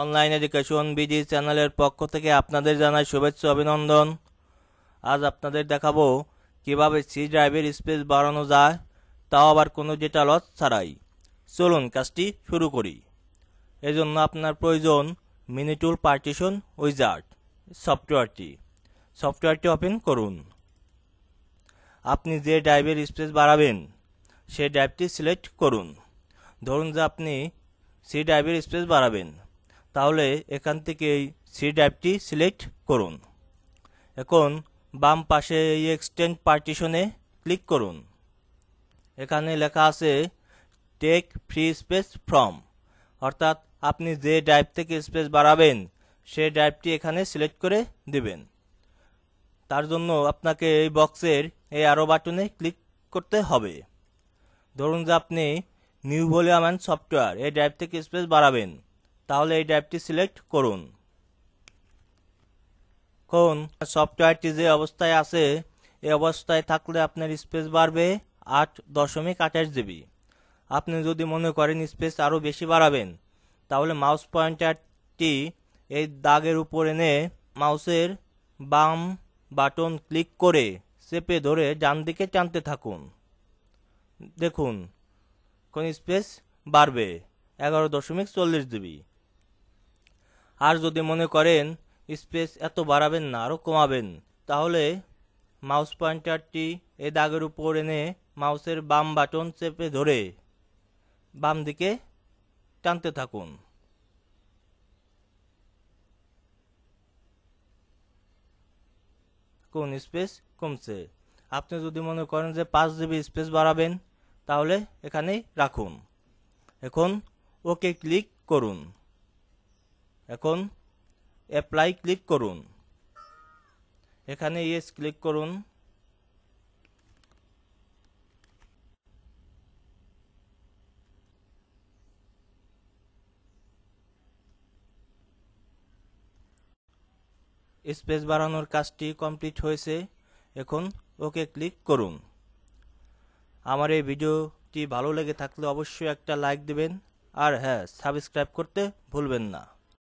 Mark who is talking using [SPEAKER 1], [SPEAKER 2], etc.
[SPEAKER 1] online education BD চ্যানেলের পক্ষ থেকে আপনাদের জানাই শুভেচ্ছা অভিনন্দন আজ আপনাদের দেখাবো কিভাবে সি ড্রাইভের স্পেস বাড়ানো যায় তাও আবার কোনো ডেটা লস ছাড়াই চলুন কাজটি শুরু করি এজন্য আপনার প্রয়োজন মিনিটুল পার্টিশন উইজার্ট সফটওয়্যারটি সফটওয়্যারটি ওপেন করুন আপনি যে ড্রাইভের স্পেস বাড়াবেন সেই ড্রাইভটি সিলেক্ট করুন ধরুন যে আপনি সি ড্রাইভের স্পেস বাড়াবেন তাহলে এখান থেকে এই সি ড্রাইভটি সিলেক্ট করুন এখন বাম পাশে এই এক্সটেন্ড পার্টিশনে ক্লিক করুন এখানে লেখা আছে টেক ফ্রি স্পেস ফ্রম অর্থাৎ আপনি যে ড্রাইভ থেকে স্পেস বাড়াবেন সেই ড্রাইভটি এখানে সিলেক্ট করে দেবেন তার জন্য আপনাকে এই বক্সের এই আরও বাটনে ক্লিক করতে হবে ধরুন যে আপনি নিউ ভলিউম অ্যান্ড সফটওয়্যার এই ড্রাইভ থেকে স্পেস বাড়াবেন তাহলে এই ড্রাইভটি সিলেক্ট করুন কোন সফটওয়্যারটি যে অবস্থায় আছে এই অবস্থায় থাকলে আপনার স্পেস বাড়বে আট দশমিক আঠাশ জিবি আপনি যদি মনে করেন স্পেস আরও বেশি বাড়াবেন তাহলে মাউস পয়েন্টারটি এই দাগের উপর এনে মাউসের বাম বাটন ক্লিক করে চেপে ধরে ডান দিকে টানতে থাকুন দেখুন কোন স্পেস বাড়বে এগারো দশমিক চল্লিশ জিবি আর যদি মনে করেন স্পেস এত বাড়াবেন না আরও কমাবেন তাহলে মাউস পয়েন্টারটি এ দাগের উপর এনে মাউসের বাম বাটন চেপে ধরে বাম দিকে টানতে থাকুন কোন স্পেস কমছে আপনি যদি মনে করেন যে পাঁচ জিবি স্পেস বাড়াবেন তাহলে এখানেই রাখুন এখন ওকে ক্লিক করুন এখন অ্যাপ্লাই ক্লিক করুন এখানে ইয়েস ক্লিক করুন স্পেস বাড়ানোর কাজটি কমপ্লিট হয়েছে এখন ওকে ক্লিক করুন আমার এই ভিডিওটি ভালো লেগে থাকলে অবশ্যই একটা লাইক দেবেন আর হ্যাঁ সাবস্ক্রাইব করতে ভুলবেন না